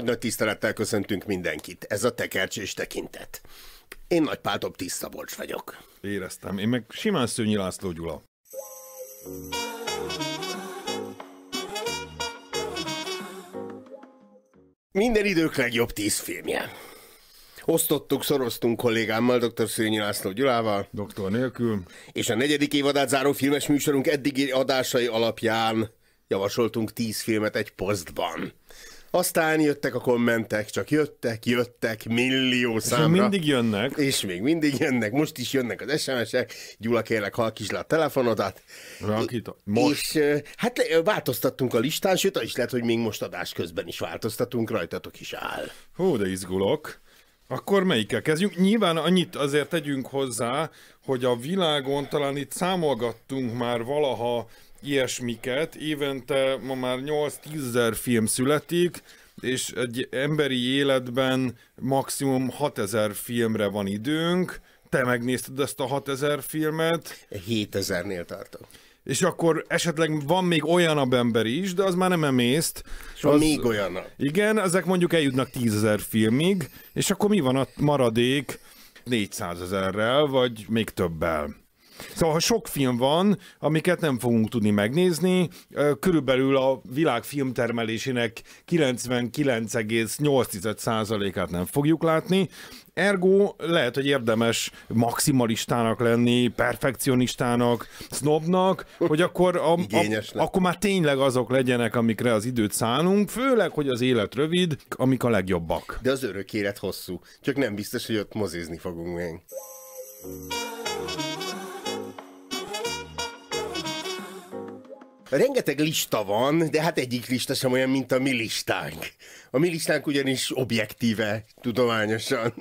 nagy-nagy tisztelettel köszöntünk mindenkit. Ez a tekercs és tekintet. Én Nagy Pál tiszta bolcs vagyok. Éreztem. Én meg simán Szőnyi László Gyula. Minden idők legjobb tíz filmje. Osztottuk, szoroztunk kollégámmal, dr. Szőnyi László Gyulával. Doktor nélkül. És a negyedik évadát záró filmes műsorunk eddigi adásai alapján javasoltunk tíz filmet egy posztban. Aztán jöttek a kommentek, csak jöttek, jöttek, millió számra. És mindig jönnek. És még mindig jönnek, most is jönnek az SMS-ek. Gyula, kérlek, halkítsd le a telefonodat. Rakita. Most. És hát változtattunk a listán, sőt, is lehet, hogy még most adás közben is változtatunk, rajtatok is áll. Hú, de izgulok. Akkor melyikkel kezdjünk? Nyilván annyit azért tegyünk hozzá, hogy a világon talán itt számolgattunk már valaha ilyesmiket, évente ma már 8-10 film születik, és egy emberi életben maximum 6 ezer filmre van időnk, te megnézted ezt a 6 ezer filmet. 7 ezernél tartok. És akkor esetleg van még olyan a ember is, de az már nem emészt. És van az, még olyan. Igen, ezek mondjuk eljutnak 10 ezer filmig, és akkor mi van a maradék 400 ezerrel, vagy még többel. Szóval ha sok film van, amiket nem fogunk tudni megnézni, körülbelül a világ filmtermelésének 99,8%-át nem fogjuk látni, Ergo lehet, hogy érdemes maximalistának lenni, perfekcionistának, sznobnak, hogy akkor, a, a, akkor már tényleg azok legyenek, amikre az időt szánunk, főleg, hogy az élet rövid, amik a legjobbak. De az örök élet hosszú, csak nem biztos, hogy ott mozizni fogunk még. Rengeteg lista van, de hát egyik lista sem olyan, mint a mi listánk. A mi listánk ugyanis objektíve, tudományosan,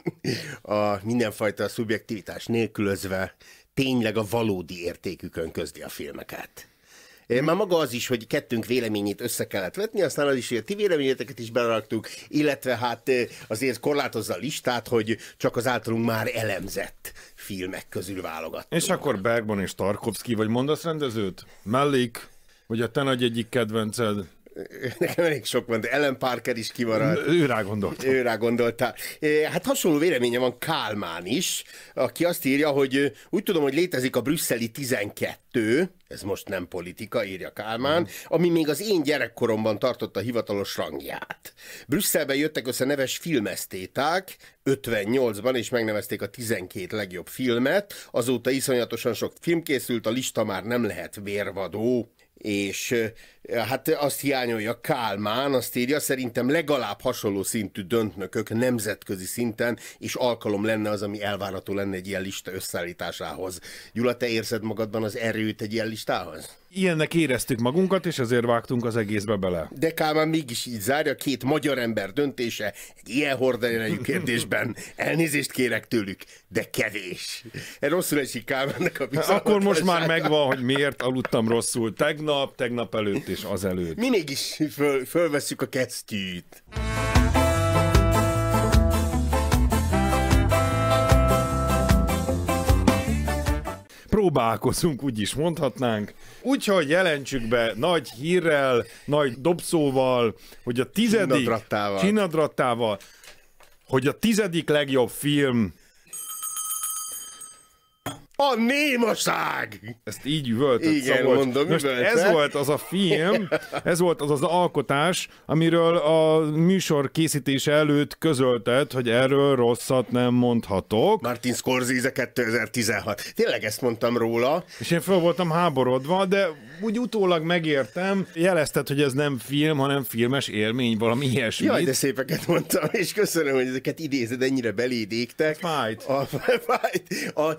a mindenfajta szubjektivitás nélkülözve tényleg a valódi értékükön közdi a filmeket. Már maga az is, hogy kettőnk véleményét össze kellett vetni, aztán az is, hogy a ti véleményeteket is beraktuk, illetve hát azért korlátozza a listát, hogy csak az általunk már elemzett filmek közül válogat. És akkor Bergman és Tarkovsky, vagy mondasz rendezőt? Mellik, vagy a te nagy egyik kedvenced? Nekem elég sok van, de Ellen Parker is kimaradt. Ő rá gondolt. Ő rá gondoltál. Hát hasonló véleménye van Kálmán is, aki azt írja, hogy úgy tudom, hogy létezik a brüsszeli 12, ez most nem politika, írja Kálmán, mhm. ami még az én gyerekkoromban tartotta hivatalos rangját. Brüsszelben jöttek össze neves filmesztéták, 58-ban, és megnevezték a 12 legjobb filmet, azóta iszonyatosan sok film készült, a lista már nem lehet vérvadó és Hát azt hiányolja Kálmán, azt írja, szerintem legalább hasonló szintű döntnökök nemzetközi szinten, és alkalom lenne az, ami elvárható lenne egy ilyen lista összeállításához. Gyula, te érzed magadban az erőt egy ilyen listához? Ilyennek éreztük magunkat, és ezért vágtunk az egészbe bele. De Kálmán mégis így zárja, két magyar ember döntése egy ilyen horderejű kérdésben. Elnézést kérek tőlük, de kevés. Rosszul esik Kálmánnak a Akkor most már megvan, hogy miért aludtam rosszul tegnap, tegnap előtt is és azelőtt. Mindig is föl, fölveszük a kesztyűt. próbálkozunk, úgy is mondhatnánk. Úgyhogy jelentsük be nagy hírrel, nagy dobszóval, hogy a tizedik... Csinadrattával. Csinadrattával, hogy a tizedik legjobb film a némaság! Ezt így üvöltött Igen, Szabolcs. mondom, Most ez volt az a film, ez volt az az alkotás, amiről a műsor készítése előtt közöltet, hogy erről rosszat nem mondhatok. Martin Scorsese 2016. Tényleg ezt mondtam róla. És én fel voltam háborodva, de úgy utólag megértem, jelezted, hogy ez nem film, hanem filmes élmény, valami ilyesmi. Jaj, de szépeket mondtam, és köszönöm, hogy ezeket idézed, ennyire belédéktek. Fájt. A, fájt. A,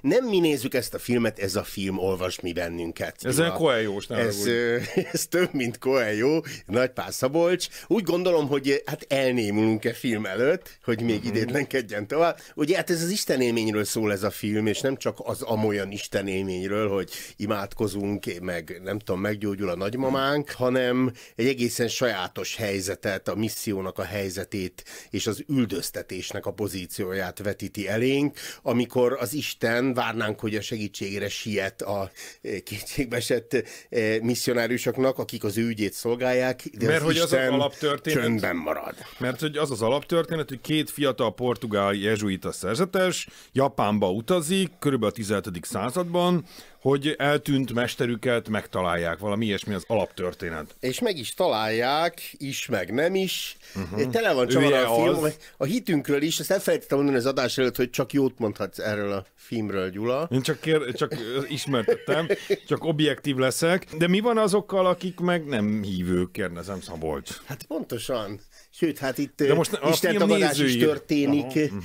nem nem mi nézzük ezt a filmet, ez a film olvas mi bennünket. Ez egy coelho nem ez, ez több, mint Coelho, Nagy Pál Szabolcs. Úgy gondolom, hogy hát elnémulunk-e film előtt, hogy még mm-hmm. idétlenkedjen tovább. Ugye hát ez az Isten élményről szól ez a film, és nem csak az amolyan élményről, hogy imádkozunk, meg nem tudom, meggyógyul a nagymamánk, mhm. hanem egy egészen sajátos helyzetet, a missziónak a helyzetét és az üldöztetésnek a pozícióját vetíti elénk, amikor az Isten várnánk, hogy a segítségére siet a eh, kétségbesett eh, misszionáriusoknak, akik az ő ügyét szolgálják, de mert az hogy Isten az, az alaptörténet, csöndben marad. Mert hogy az az alaptörténet, hogy két fiatal portugál jezsuita szerzetes Japánba utazik, körülbelül a 17. században, hogy eltűnt mesterüket megtalálják, valami ilyesmi az alaptörténet. És meg is találják, is, meg nem is. Uh-huh. Tele van csavar a film, az. a hitünkről is, ezt elfelejtettem mondani az adás előtt, hogy csak jót mondhatsz erről a filmről, Gyula. Én csak, kér, csak ismertettem, csak objektív leszek. De mi van azokkal, akik meg nem hívők, kérdezem Szabolcs? Hát pontosan. Sőt, hát itt De most a Isten tagadás is történik. uh-huh.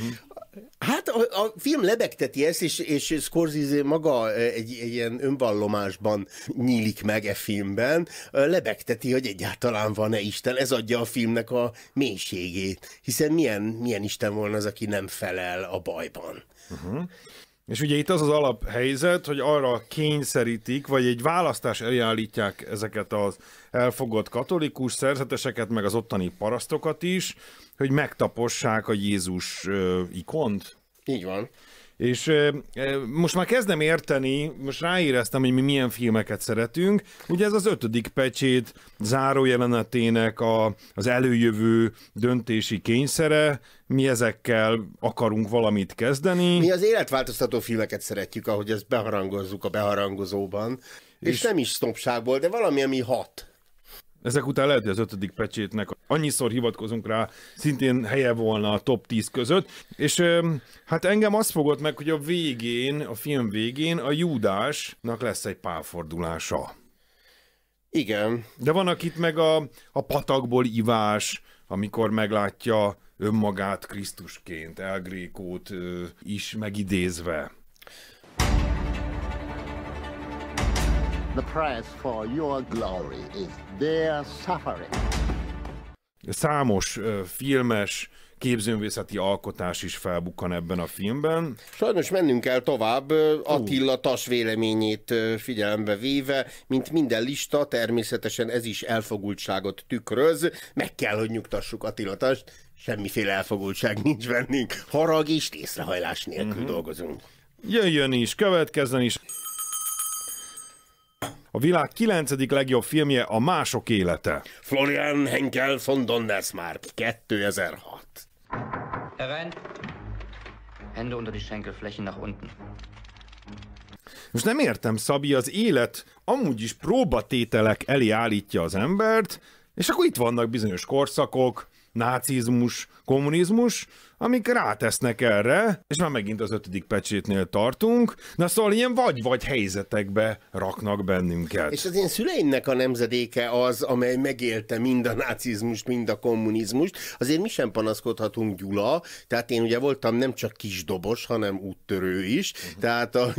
Hát a, a film lebegteti ezt, és, és Scorsese maga e, egy, egy ilyen önvallomásban nyílik meg e filmben, e, lebegteti, hogy egyáltalán van-e Isten, ez adja a filmnek a mélységét, hiszen milyen, milyen Isten volna az, aki nem felel a bajban. Uh-huh. És ugye itt az az alaphelyzet, hogy arra kényszerítik, vagy egy választás elé állítják ezeket az elfogott katolikus szerzeteseket, meg az ottani parasztokat is, hogy megtapossák a Jézus ikont. Így van. És most már kezdem érteni, most ráéreztem, hogy mi milyen filmeket szeretünk. Ugye ez az ötödik pecsét jelenetének a, az előjövő döntési kényszere, mi ezekkel akarunk valamit kezdeni. Mi az életváltoztató filmeket szeretjük, ahogy ezt beharangozzuk a beharangozóban. És, és nem is sznopságból, de valami, ami hat. Ezek után lehet, hogy az ötödik pecsétnek annyiszor hivatkozunk rá, szintén helye volna a top 10 között, és hát engem azt fogott meg, hogy a végén, a film végén a Júdásnak lesz egy pálfordulása. Igen. De van, akit meg a, a patakból ivás, amikor meglátja önmagát Krisztusként, Elgrékót is megidézve. The price for your glory is their suffering. Számos uh, filmes, képzőművészeti alkotás is felbukkan ebben a filmben. Sajnos mennünk kell tovább, Attila Tas véleményét figyelembe véve, mint minden lista, természetesen ez is elfogultságot tükröz. Meg kell, hogy nyugtassuk Attila Tast, semmiféle elfogultság nincs bennünk. Harag és észrehajlás nélkül uh-huh. dolgozunk. Jöjjön is, következzen is a világ kilencedik legjobb filmje a Mások élete. Florian Henkel von Donnersmarck, 2006. Herr Hände unter die Schenkelflächen nach unten. Most nem értem, Szabi, az élet amúgy is próbatételek elé állítja az embert, és akkor itt vannak bizonyos korszakok, nácizmus, kommunizmus, amik rátesznek erre, és már megint az ötödik pecsétnél tartunk, na szóval ilyen vagy-vagy helyzetekbe raknak bennünket. És az én szüleimnek a nemzedéke az, amely megélte mind a nácizmust, mind a kommunizmust, azért mi sem panaszkodhatunk Gyula, tehát én ugye voltam nem csak kisdobos, hanem úttörő is, uh-huh. tehát a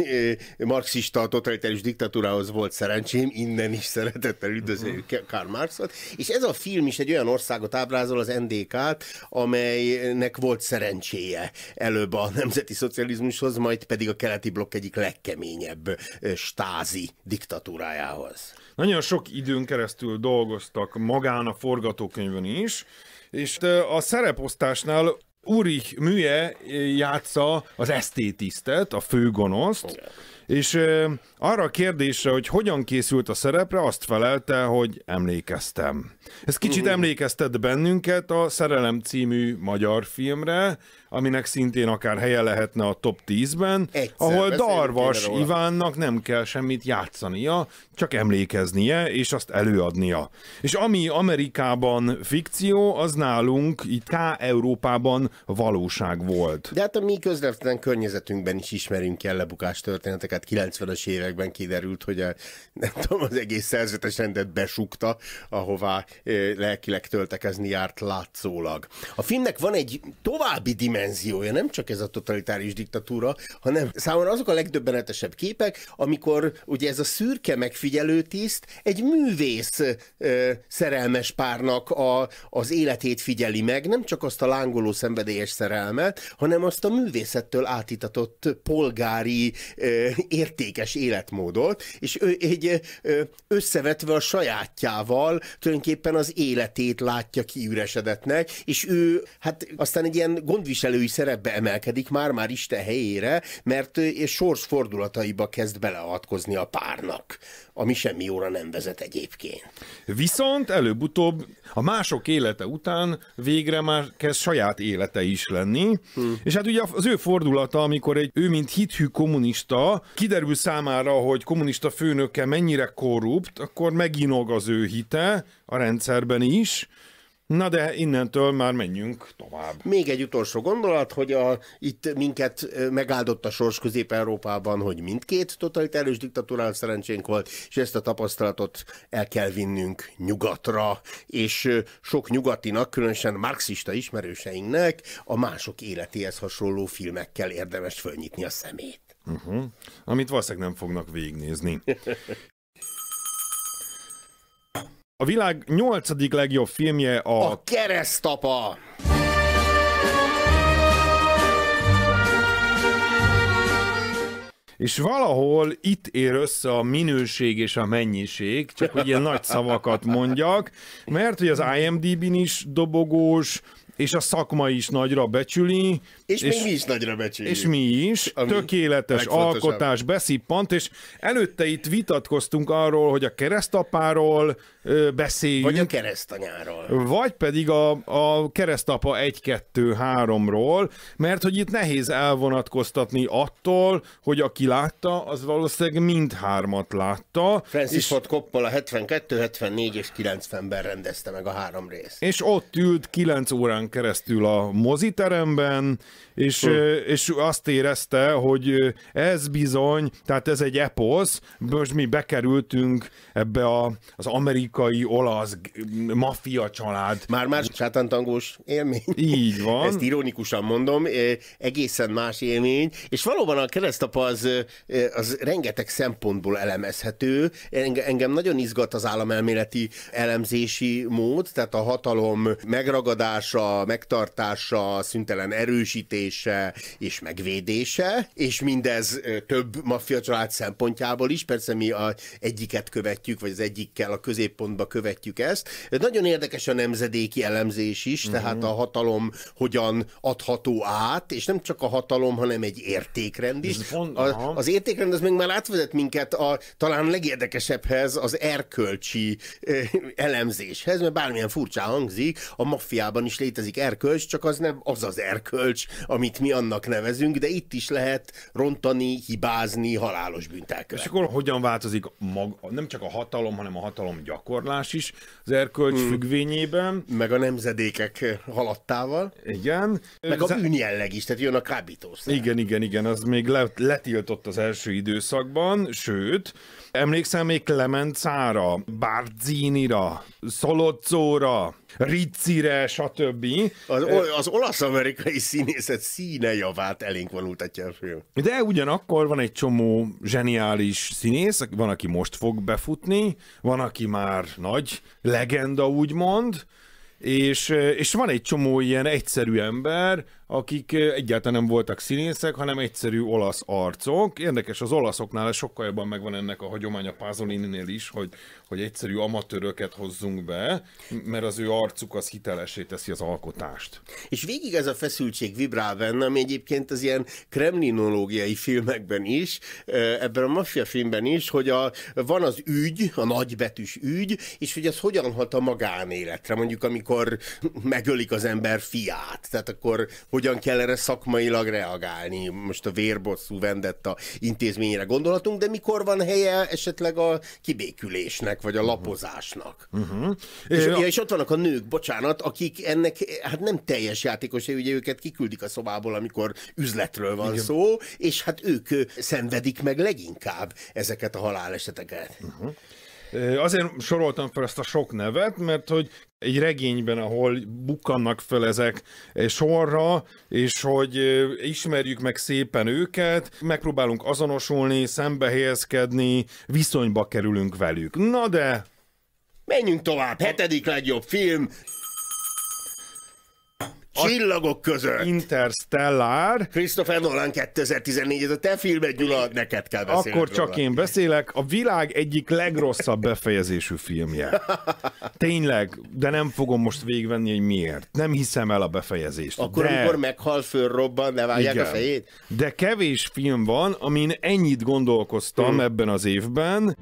e, marxista totalitárius diktatúrához volt szerencsém, innen is szeretettel üdvözlő uh-huh. Mhm. Karl Marxot, és ez a film is egy olyan országot ábrázol, az NDK-t, amelynek volt szerencséje. Előbb a nemzeti szocializmushoz, majd pedig a keleti blokk egyik legkeményebb stázi diktatúrájához. Nagyon sok időn keresztül dolgoztak magán a forgatókönyvön is, és a szereposztásnál Ulrich Műje játsza az esztétisztet, a főgonoszt, Igen. És ö, arra a kérdésre, hogy hogyan készült a szerepre, azt felelte, hogy emlékeztem. Ez kicsit uh emlékeztet bennünket a Szerelem című magyar filmre, aminek szintén akár helye lehetne a top 10-ben, Egyszer, ahol Darvas Ivánnak nem kell semmit játszania, csak emlékeznie és azt előadnia. És ami Amerikában fikció, az nálunk itt K Európában valóság volt. De hát a mi közvetlen környezetünkben is ismerünk el lebukás történeteket hát 90-es években kiderült, hogy a, nem tudom, az egész szerzetes rendet besukta, ahová eh, lelkileg töltekezni járt látszólag. A filmnek van egy további dimenziója, nem csak ez a totalitáris diktatúra, hanem számomra azok a legdöbbenetesebb képek, amikor ugye ez a szürke megfigyelő tiszt egy művész ö, eh, szerelmes párnak a, az életét figyeli meg, nem csak azt a lángoló szenvedélyes szerelmet, hanem azt a művészettől átitatott polgári ö, eh, értékes életmódot, és ő egy összevetve a sajátjával tulajdonképpen az életét látja kiüresedetnek, és ő hát aztán egy ilyen gondviselői szerepbe emelkedik már-már Isten helyére, mert sors fordulataiba kezd beleavatkozni a párnak, ami semmi óra nem vezet egyébként. Viszont előbb-utóbb a mások élete után végre már kezd saját élete is lenni, hmm. és hát ugye az ő fordulata, amikor egy, ő mint hithű kommunista kiderül számára, hogy kommunista főnöke mennyire korrupt, akkor meginog az ő hite a rendszerben is, Na de innentől már menjünk tovább. Még egy utolsó gondolat, hogy a, itt minket megáldott a sors Közép-Európában, hogy mindkét totalitárius diktatúrán szerencsénk volt, és ezt a tapasztalatot el kell vinnünk nyugatra, és sok nyugatinak, különösen marxista ismerőseinknek a mások életéhez hasonló filmekkel érdemes fölnyitni a szemét. Uh-huh. Amit valószínűleg nem fognak végignézni. A világ nyolcadik legjobb filmje a... A keresztapa! És valahol itt ér össze a minőség és a mennyiség, csak hogy ilyen nagy szavakat mondjak, mert hogy az IMDb-n is dobogós, és a szakma is nagyra becsüli. És, és mi is nagyra becsüljük. És mi is. Ami tökéletes alkotás beszippant, és előtte itt vitatkoztunk arról, hogy a keresztapáról, beszéljünk. Vagy a keresztanyáról. Vagy pedig a, a keresztapa 1-2-3-ról, mert hogy itt nehéz elvonatkoztatni attól, hogy aki látta, az valószínűleg mindhármat látta. Francis és... Ford Coppola 72, 74 és 90-ben rendezte meg a három részt. És ott ült 9 órán keresztül a moziteremben, és, hm. és azt érezte, hogy ez bizony, tehát ez egy eposz, most mi bekerültünk ebbe a, az amerikai amerikai, olasz, maffia család. Már más sátántangós élmény. Így van. Ezt ironikusan mondom, e, egészen más élmény, és valóban a keresztap az, e, e, az rengeteg szempontból elemezhető. Engem nagyon izgat az államelméleti elemzési mód, tehát a hatalom megragadása, megtartása, szüntelen erősítése és megvédése, és mindez több maffia család szempontjából is. Persze mi a egyiket követjük, vagy az egyikkel a középpont központba követjük ezt. Nagyon érdekes a nemzedéki elemzés is, uh-huh. tehát a hatalom hogyan adható át, és nem csak a hatalom, hanem egy értékrend is. a, az értékrend az meg már átvezet minket a talán legérdekesebbhez, az erkölcsi elemzéshez, mert bármilyen furcsa hangzik, a maffiában is létezik erkölcs, csak az nem az az erkölcs, amit mi annak nevezünk, de itt is lehet rontani, hibázni, halálos büntelkövet. És akkor hogyan változik maga, nem csak a hatalom, hanem a hatalom gyakorlatilag? gyakorlás is az erkölcs hmm. függvényében. Meg a nemzedékek haladtával. Igen. Meg a bűnjelleg is, tehát jön a kábítószer. Igen, igen, igen, az még letiltott az első időszakban, sőt, emlékszem még Clement Szára, Barzinira, Szolotzóra, riccire, stb. Az, az olasz-amerikai színészet színe javát elénk vonultatja a film. De ugyanakkor van egy csomó zseniális színész, van, aki most fog befutni, van, aki már nagy legenda, úgymond, és, és van egy csomó ilyen egyszerű ember, akik egyáltalán nem voltak színészek, hanem egyszerű olasz arcok. Érdekes, az olaszoknál ez sokkal jobban megvan ennek a hagyománya Pázolininél is, hogy, hogy egyszerű amatőröket hozzunk be, mert az ő arcuk az hitelesé teszi az alkotást. És végig ez a feszültség vibrál benne, ami egyébként az ilyen kremlinológiai filmekben is, ebben a maffia filmben is, hogy a, van az ügy, a nagybetűs ügy, és hogy ez hogyan hat a magánéletre, mondjuk amikor megölik az ember fiát, tehát akkor hogyan kell erre szakmailag reagálni. Most a vérbosszú a intézményre gondolatunk, de mikor van helye esetleg a kibékülésnek, vagy a mhm. lapozásnak. Uh-huh. És, ja, és ott vannak a nők, bocsánat, akik ennek, hát nem teljes játékos, ugye őket kiküldik a szobából, amikor üzletről van Igen. szó, és hát ők szenvedik meg leginkább ezeket a haláleseteket. Uh-huh. Azért soroltam fel ezt a sok nevet, mert hogy egy regényben, ahol bukkannak fel ezek eh, sorra, és hogy ismerjük meg szépen őket, megpróbálunk azonosulni, szembe helyezkedni, viszonyba kerülünk velük. Na de... Menjünk tovább, hetedik legjobb film, Csillagok között. Interstellar. Christopher Nolan 2014, ez a te filmed, Gyula, neked kell beszélni. Akkor csak róla. én beszélek. A világ egyik legrosszabb befejezésű filmje. Tényleg, de nem fogom most végvenni, hogy miért. Nem hiszem el a befejezést. Akkor, de... amikor meghal, fölrobban, ne a fejét? De kevés film van, amin ennyit gondolkoztam hmm. ebben az évben.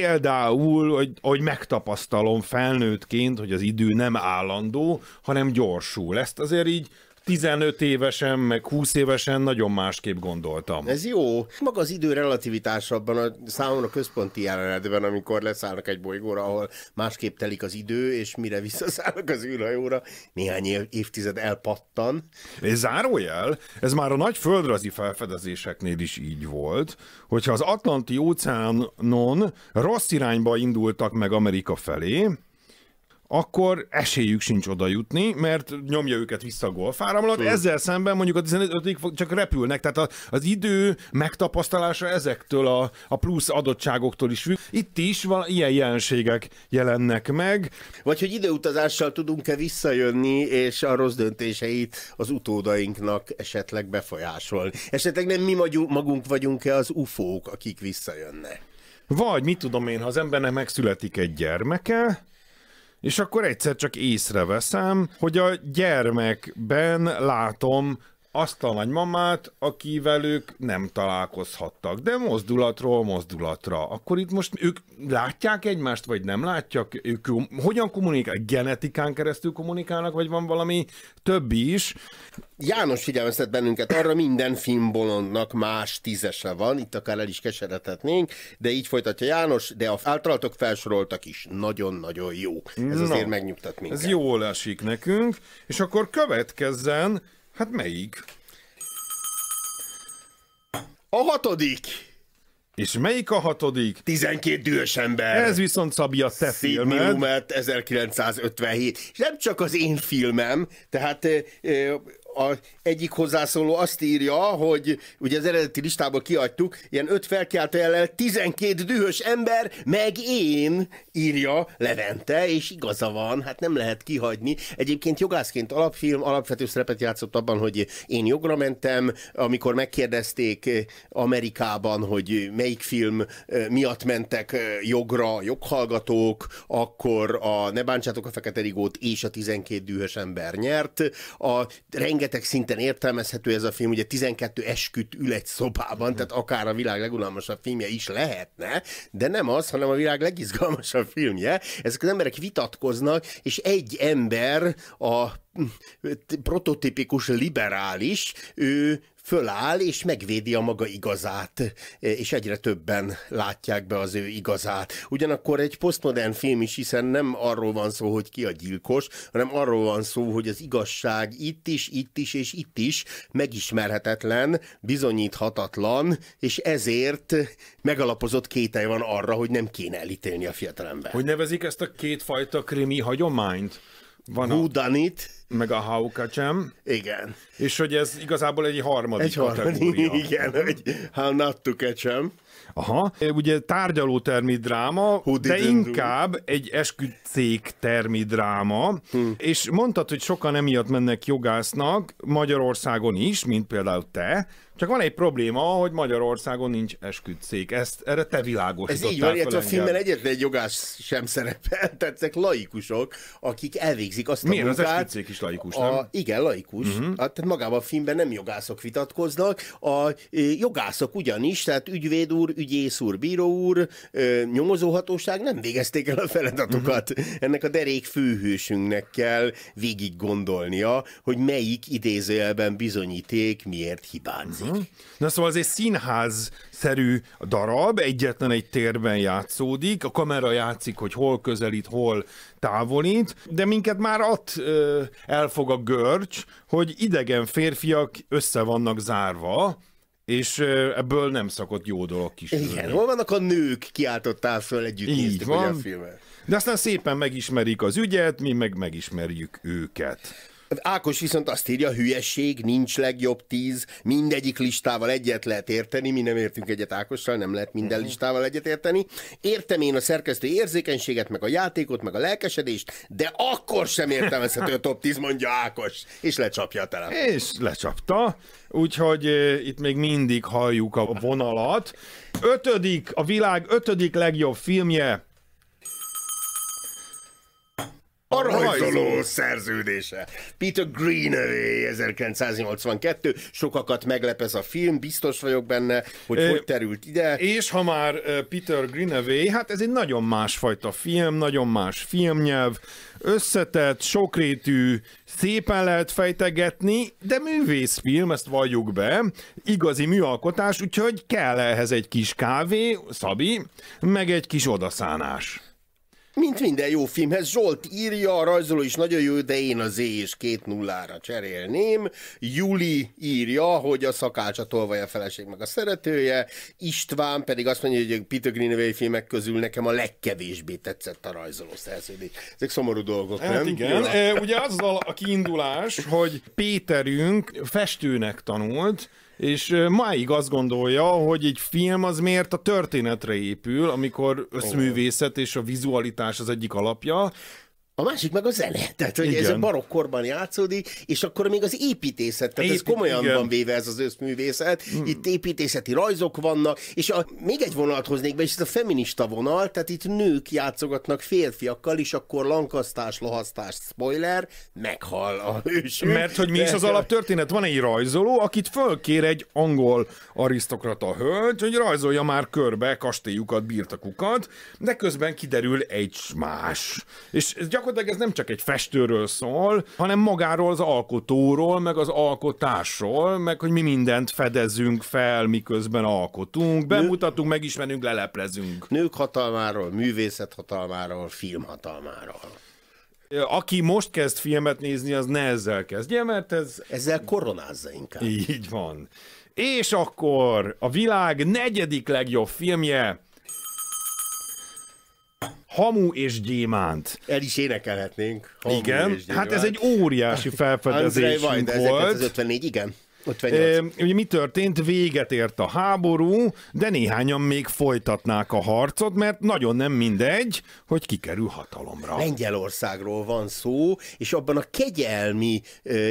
Például, hogy, hogy megtapasztalom felnőttként, hogy az idő nem állandó, hanem gyorsul. Ezt azért így 15 évesen, meg 20 évesen nagyon másképp gondoltam. Ez jó. Maga az idő relativitása abban a számomra központi jelenetben, amikor leszállnak egy bolygóra, ahol másképp telik az idő, és mire visszaszállnak az űrhajóra, néhány évtized elpattan. Ez zárójel, ez már a nagy földrajzi felfedezéseknél is így volt, hogyha az Atlanti óceánon rossz irányba indultak meg Amerika felé, akkor esélyük sincs oda jutni, mert nyomja őket vissza a golfáramlat, Tud. Hm. ezzel szemben mondjuk a 15 csak repülnek, tehát az idő megtapasztalása ezektől a, a plusz adottságoktól is függ. Itt is van ilyen jelenségek jelennek meg. Vagy hogy időutazással tudunk-e visszajönni, és a rossz döntéseit az utódainknak esetleg befolyásolni. Esetleg nem mi magunk vagyunk-e az ufók, akik visszajönnek. Vagy mit tudom én, ha az embernek megszületik egy gyermeke, és akkor egyszer csak észreveszem, hogy a gyermekben látom azt a nagymamát, akivel ők nem találkozhattak, de mozdulatról mozdulatra. Akkor itt most ők látják egymást, vagy nem látják? Ők hogyan kommunikálnak? Genetikán keresztül kommunikálnak, vagy van valami többi is? János figyelmeztet bennünket, arra minden filmbolondnak más tízese van, itt akár el is keseretetnénk, de így folytatja János, de a általatok felsoroltak is nagyon-nagyon jó. Ez Na, azért megnyugtat minket. Ez jól esik nekünk, és akkor következzen Hát melyik? A hatodik! És melyik a hatodik? 12 dühös ember. Ez viszont Szabi a te Sidney filmed. Lumet 1957. És nem csak az én filmem, tehát a egyik hozzászóló azt írja, hogy ugye az eredeti listából kiadtuk, ilyen öt felkiáltó ellen 12 dühös ember, meg én írja Levente, és igaza van, hát nem lehet kihagyni. Egyébként jogászként alapfilm alapvető szerepet játszott abban, hogy én jogra mentem, amikor megkérdezték Amerikában, hogy melyik film miatt mentek jogra joghallgatók, akkor a Ne bántsátok a Fekete Rigót és a 12 dühös ember nyert. A rengeteg rengeteg szinten értelmezhető ez a film, ugye 12 esküt ül egy szobában, tehát akár a világ legunalmasabb filmje is lehetne, de nem az, hanem a világ legizgalmasabb filmje. Ezek az emberek vitatkoznak, és egy ember, a mm, prototipikus liberális, ő föláll és megvédi a maga igazát, és egyre többen látják be az ő igazát. Ugyanakkor egy posztmodern film is, hiszen nem arról van szó, hogy ki a gyilkos, hanem arról van szó, hogy az igazság itt is, itt is és itt is megismerhetetlen, bizonyíthatatlan, és ezért megalapozott kétel van arra, hogy nem kéne elítélni a fiatalember. Hogy nevezik ezt a kétfajta krimi hagyományt? Van Who a... done it? Meg a haukacsem. Igen. És hogy ez igazából egy harmadik egy harmadik, Igen, egy how not to catch Aha, ugye tárgyalótermi dráma, de inkább do. egy esküdcég termi dráma, hmm. és mondtad, hogy sokan emiatt mennek jogásznak Magyarországon is, mint például te, csak van egy probléma, hogy Magyarországon nincs esküdszék. Ezt, erre te világosítottál. Ez így van, illetve a filmben egyetlen egy jogász sem szerepel, tehát ezek laikusok, akik elvégzik azt Miért a munkát. az esküdszék is laikus, nem? A, igen, laikus. Uh-huh. Hát, tehát magában a filmben nem jogászok vitatkoznak, a jogászok ugyanis, tehát ügyvéd úr, ügyész úr, bíró úr, nyomozóhatóság nem végezték el a feladatukat. Uh-huh. Mhm. Ennek a derék főhősünknek kell végig gondolnia, hogy melyik idézőjelben bizonyíték miért hibázik. Uh-huh. Hm? Na szóval ez egy színház-szerű darab, egyetlen egy térben játszódik, a kamera játszik, hogy hol közelít, hol távolít, de minket már ott ö, elfog a görcs, hogy idegen férfiak össze vannak zárva, és ebből nem szokott jó dolog is. Igen, hol vannak a nők, kiáltottál föl együtt Így van. a filmet. De aztán szépen megismerik az ügyet, mi meg megismerjük őket. Ákos viszont azt írja, hülyeség, nincs legjobb tíz, mindegyik listával egyet lehet érteni, mi nem értünk egyet Ákossal, nem lehet minden mhm. listával egyet érteni. Értem én a szerkesztő érzékenységet, meg a játékot, meg a lelkesedést, de akkor sem értem hogy a top 10, mondja Ákos. És lecsapja a telefon. És lecsapta, úgyhogy itt még mindig halljuk a vonalat. Ötödik, a világ ötödik legjobb filmje, a rajzoló szerződése. Peter Greenaway 1982. Sokakat meglep ez a film, biztos vagyok benne, hogy é, hogy terült ide. És ha már Peter Greenaway, hát ez egy nagyon másfajta film, nagyon más filmnyelv, összetett, sokrétű, szépen lehet fejtegetni, de művészfilm, ezt valljuk be, igazi műalkotás, úgyhogy kell ehhez egy kis kávé, Szabi, meg egy kis odaszánás. Mint minden jó filmhez, Zsolt írja, a rajzoló is nagyon jó, de én az é e és két nullára cserélném. Juli írja, hogy a szakács a tolvaj a feleség meg a szeretője. István pedig azt mondja, hogy a Peter Greenaway filmek közül nekem a legkevésbé tetszett a rajzoló szerződés. Ezek szomorú dolgok, hát nem? igen. Ja. E, ugye azzal a kiindulás, hogy Péterünk festőnek tanult, és máig azt gondolja, hogy egy film az miért a történetre épül, amikor összművészet és a vizualitás az egyik alapja, a másik meg a zene. Tehát, hogy igen. ez a barokkorban játszódik, és akkor még az építészet, tehát Épít, ez komolyan igen. van véve ez az összművészet, hmm. itt építészeti rajzok vannak, és a, még egy vonalat hoznék be, és ez a feminista vonal, tehát itt nők játszogatnak férfiakkal, és akkor lankasztás, lohasztás, spoiler, meghal a hős. Mert hogy mi is az alaptörténet? Van egy rajzoló, akit fölkér egy angol arisztokrata hölgy, hogy rajzolja már körbe kastélyukat, birtokukat, de közben kiderül egy más. És gyakorlatilag gyakorlatilag ez nem csak egy festőről szól, hanem magáról az alkotóról, meg az alkotásról, meg hogy mi mindent fedezünk fel, miközben alkotunk, bemutatunk, megismerünk, leleplezünk. Nők hatalmáról, művészet hatalmáról, film hatalmáról aki most kezd filmet nézni, az ne ezzel kezdje, mert ez... Ezzel koronázza inkább. Így van. És akkor a világ negyedik legjobb filmje, Hamu és gyémánt. El is énekelhetnénk. Hamu igen, és hát ez egy óriási felfedezés volt. Ez 1954, igen. 58. ugye mi történt? Véget ért a háború, de néhányan még folytatnák a harcot, mert nagyon nem mindegy, hogy kikerül hatalomra. Lengyelországról van szó, és abban a kegyelmi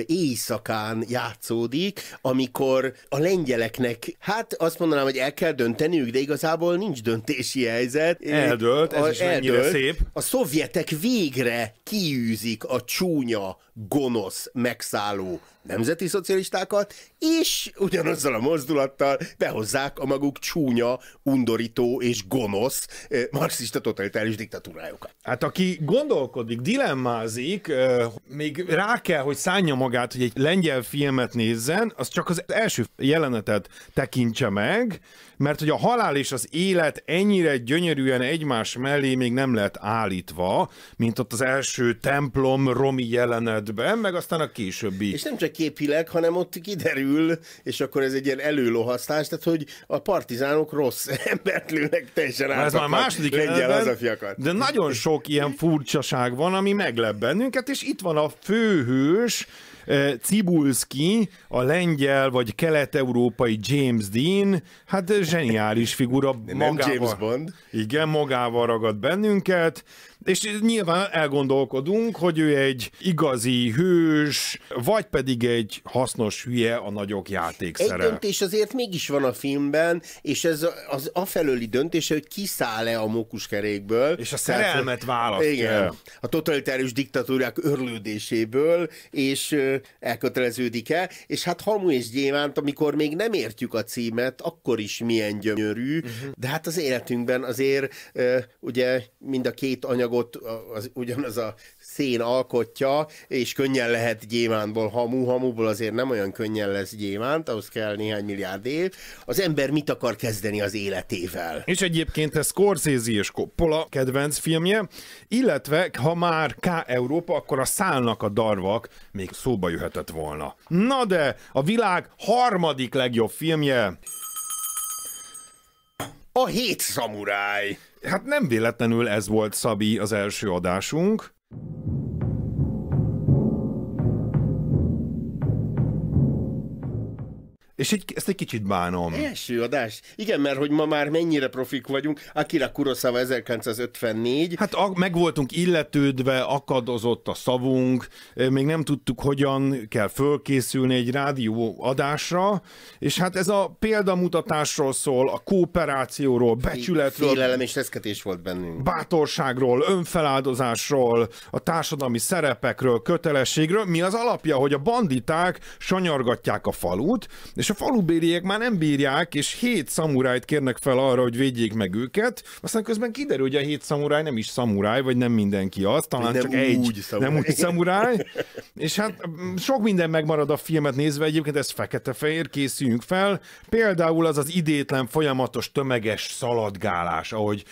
éjszakán játszódik, amikor a lengyeleknek, hát azt mondanám, hogy el kell dönteniük, de igazából nincs döntési helyzet. Eldölt, ez a, is eldölt. szép. A szovjetek végre kiűzik a csúnya, gonosz, megszálló nemzeti szocialistákat, és ugyanazzal a mozdulattal behozzák a maguk csúnya, undorító és gonosz eh, marxista totalitáris diktatúrájukat. Hát aki gondolkodik, dilemmázik, eh, még rá kell, hogy szánja magát, hogy egy lengyel filmet nézzen, az csak az első jelenetet tekintse meg, mert hogy a halál és az élet ennyire gyönyörűen egymás mellé még nem lett állítva, mint ott az első templom romi jelenetben, meg aztán a későbbi. És nem csak képileg, hanem ott kiderül, és akkor ez egy ilyen előlohasztás, tehát hogy a partizánok rossz embert lőnek teljesen Ez már második lengyel az a fiakat. De nagyon sok ilyen furcsaság van, ami meglep bennünket, és itt van a főhős, Cibulski, a lengyel vagy kelet-európai James Dean, hát zseniális figura. Nem magával, James Bond. Igen, magával ragad bennünket. És nyilván elgondolkodunk, hogy ő egy igazi hős, vagy pedig egy hasznos hülye a nagyok játékszere. Egy döntés azért mégis van a filmben, és ez az afelőli döntése, hogy kiszáll-e a mókuskerékből. És a szerelmet választja. Igen, a totalitárius diktatúrák örlődéséből, és elköteleződik-e, és hát Hamu és Gyémánt, amikor még nem értjük a címet, akkor is milyen gyönyörű, uh-huh. de hát az életünkben azért ugye mind a két anyagot anyagot az, ugyanaz a szén alkotja, és könnyen lehet gyémántból hamu, hamuból azért nem olyan könnyen lesz gyémánt, ahhoz kell néhány milliárd év. Az ember mit akar kezdeni az életével? És egyébként ez Scorsese és Coppola kedvenc filmje, illetve ha már K. Európa, akkor a szálnak a darvak még szóba jöhetett volna. Na de a világ harmadik legjobb filmje, a hét szamuráj! Hát nem véletlenül ez volt, Szabi, az első adásunk. És egy, ezt egy kicsit bánom. Első adás. Igen, mert hogy ma már mennyire profik vagyunk. Akira Kurosawa 1954. Hát a, meg voltunk illetődve, akadozott a szavunk, még nem tudtuk, hogyan kell fölkészülni egy rádió adásra, és hát ez a példamutatásról szól, a kooperációról, becsületről. Félelem és reszketés volt bennünk. Bátorságról, önfeláldozásról, a társadalmi szerepekről, kötelességről. Mi az alapja, hogy a banditák sanyargatják a falut, és a falubériek már nem bírják, és hét szamurájt kérnek fel arra, hogy védjék meg őket, aztán közben kiderül, hogy a hét szamuráj nem is szamuráj, vagy nem mindenki az, talán nem csak egy, szamuráj. nem úgy szamuráj, és hát mm, sok minden megmarad a filmet nézve, egyébként ez fekete-fehér, készüljünk fel, például az az idétlen folyamatos tömeges szaladgálás, ahogy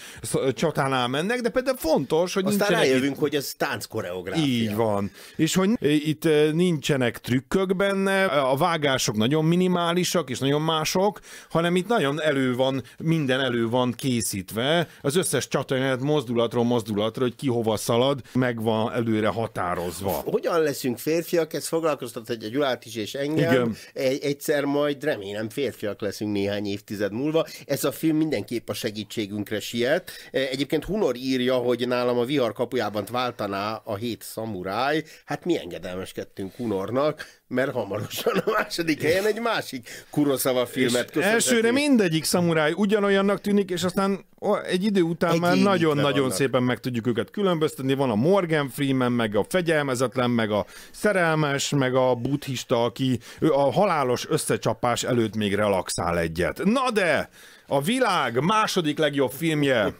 csatánál mennek, de például fontos, hogy Aztán rájövünk, itt... hogy ez tánc koreográfia. Így van. És hogy itt nincsenek trükkök benne, a vágások nagyon minimál speciálisak és nagyon mások, hanem itt nagyon elő van, minden elő van készítve, az összes csatornát mozdulatról mozdulatra, hogy ki hova szalad, meg van előre határozva. Hogyan leszünk férfiak, ez foglalkoztat egy Gyulát is és engem. Igen. egyszer majd remélem férfiak leszünk néhány évtized múlva. Ez a film mindenképp a segítségünkre siet. E, egyébként Hunor írja, hogy nálam a vihar kapujában váltaná a hét szamuráj. Hát mi engedelmeskedtünk Hunornak, mert hamarosan a második helyen egy másik Kuroszava filmet köszönhetünk. Elsőre mindegyik szamuráj ugyanolyannak tűnik, és aztán egy idő után egy már nagyon-nagyon szépen meg tudjuk őket különböztetni. Van a Morgan Freeman, meg a fegyelmezetlen, meg a szerelmes, meg a buddhista, aki a halálos összecsapás előtt még relaxál egyet. Na de! A világ második legjobb filmje!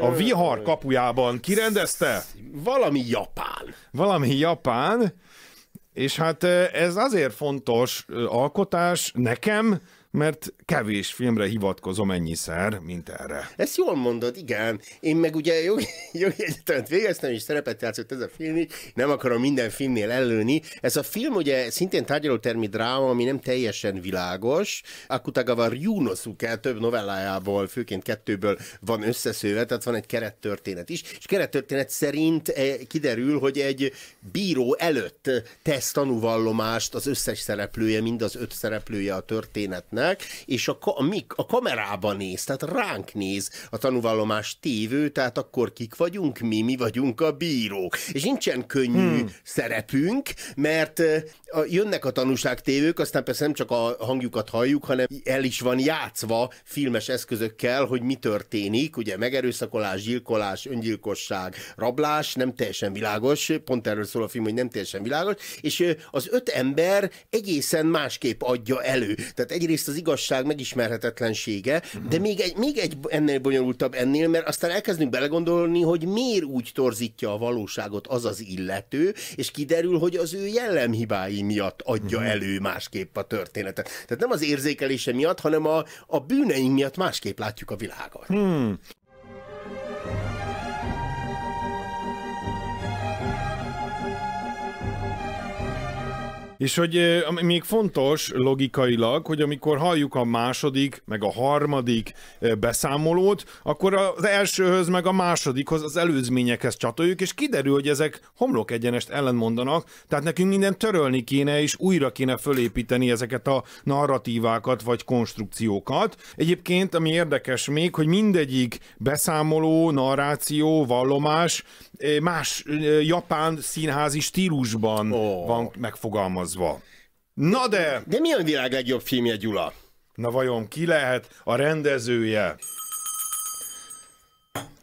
A vihar kapujában kirendezte? Valami japán. Valami japán, és hát ez azért fontos alkotás nekem, mert kevés filmre hivatkozom ennyiszer, mint erre. Ezt jól mondod, igen. Én meg ugye jogi, jogi egyetemet végeztem, és szerepet játszott ez a film Nem akarom minden filmnél előni. Ez a film ugye szintén termi dráma, ami nem teljesen világos. Akutagawa Ryunosuke több novellájából, főként kettőből van összeszőve, tehát van egy kerettörténet is. És kerettörténet szerint eh, kiderül, hogy egy bíró előtt tesz tanúvallomást az összes szereplője, mind az öt szereplője a történetnek ülnek, és a, a, mik, a kamerába néz, tehát ránk néz a tanúvallomás tévő, tehát akkor kik vagyunk mi, mi vagyunk a bírók. És nincsen könnyű hmm. szerepünk, mert a, jönnek a tanúságtévők, aztán persze nem csak a hangjukat halljuk, hanem el is van játszva filmes eszközökkel, hogy mi történik, ugye megerőszakolás, gyilkolás, öngyilkosság, rablás, nem teljesen világos, pont erről szól a film, hogy nem teljesen világos, és az öt ember egészen másképp adja elő. Tehát egyrészt az az igazság megismerhetetlensége, de még egy, még egy ennél bonyolultabb ennél, mert aztán elkezdünk belegondolni, hogy miért úgy torzítja a valóságot az az illető, és kiderül, hogy az ő jellemhibái miatt adja mhm. elő másképp a történetet. Tehát nem az érzékelése miatt, hanem a, a bűneink miatt másképp látjuk a világot. Hmm. És hogy még fontos logikailag, hogy amikor halljuk a második, meg a harmadik beszámolót, akkor az elsőhöz, meg a másodikhoz, az előzményekhez csatoljuk, és kiderül, hogy ezek homlok egyenest ellentmondanak, tehát nekünk mindent törölni kéne, és újra kéne fölépíteni ezeket a narratívákat, vagy konstrukciókat. Egyébként, ami érdekes még, hogy mindegyik beszámoló, narráció, vallomás más japán színházi stílusban oh. van megfogalmazva megfogalmazva. Na de... De mi a világ legjobb filmje, Gyula? Na vajon ki lehet a rendezője?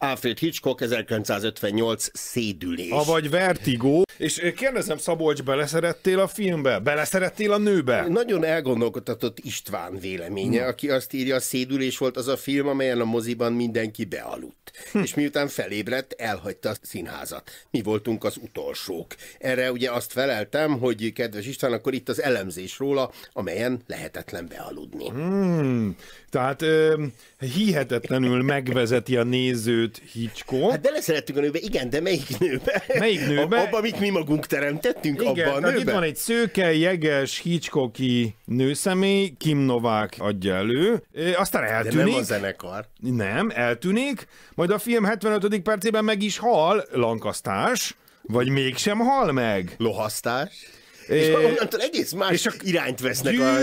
Alfred Hitchcock 1958 szédülés. a vagy vertigo És kérdezem, Szabolcs, beleszerettél a filmbe? Beleszerettél a nőbe? Nagyon elgondolkodtatott István véleménye, hm. aki azt írja, a szédülés volt az a film, amelyen a moziban mindenki bealudt. Hm. És miután felébredt, elhagyta a színházat. Mi voltunk az utolsók. Erre ugye azt feleltem, hogy kedves István, akkor itt az elemzés róla, amelyen lehetetlen bealudni. hm Tehát ö, hihetetlenül megvezeti a nézőt őt Hitchcock. Hát beleszerettünk a nőbe, igen, de melyik nőbe? Melyik nőbe? Abba, amit mi magunk teremtettünk, igen, abban a nőbe? itt van egy szőke, jeges, Hitchcocki nőszemély, Kim Novák adja elő, aztán eltűnik. De nem a zenekar. Nem, eltűnik, majd a film 75. percében meg is hal, lankasztás, vagy mégsem hal meg. Lohasztás. És onnantól egész más és csak irányt vesznek a,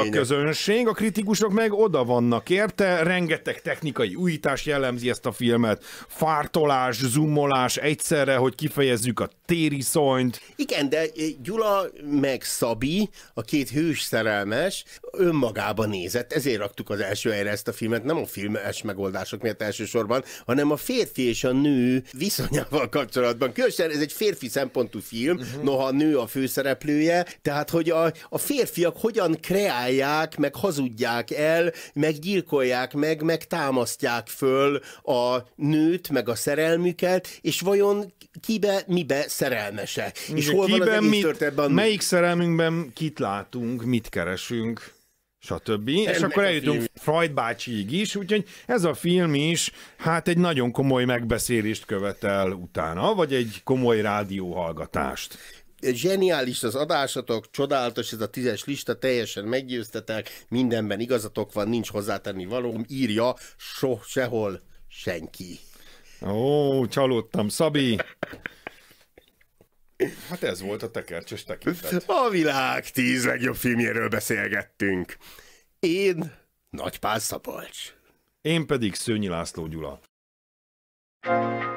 a közönség, a kritikusok meg oda vannak érte, rengeteg technikai újítás jellemzi ezt a filmet, fártolás, zoomolás egyszerre, hogy kifejezzük a tériszonyt. Igen, de eh, Gyula meg Szabi, a két hős szerelmes, önmagába nézett, ezért raktuk az első helyre ezt a filmet, nem a filmes megoldások miatt elsősorban, hanem a férfi és a nő viszonyával kapcsolatban. Különösen ez egy férfi szempontú film, uh-huh. noha a nő a főszereplő, szereplője, tehát hogy a, a férfiak hogyan kreálják, meg hazudják el, meg gyilkolják meg, meg támasztják föl a nőt, meg a szerelmüket, és vajon kibe, mibe szerelmesek. És hol kibe, van az mit, ebben? Melyik szerelmünkben kit látunk, mit keresünk? stb. és akkor eljutunk film. Freud bácsiig is, úgyhogy ez a film is hát egy nagyon komoly megbeszélést követel utána, vagy egy komoly rádióhallgatást zseniális az adásatok, csodálatos ez a tízes lista, teljesen meggyőztetek, mindenben igazatok van, nincs hozzátenni valóm, írja so, sehol senki. Ó, csalódtam, Szabi! Hát ez volt a tekercsös tekintet. A világ tíz legjobb filmjéről beszélgettünk. Én Nagypál Szabolcs. Én pedig Szőnyi László Gyula. thank you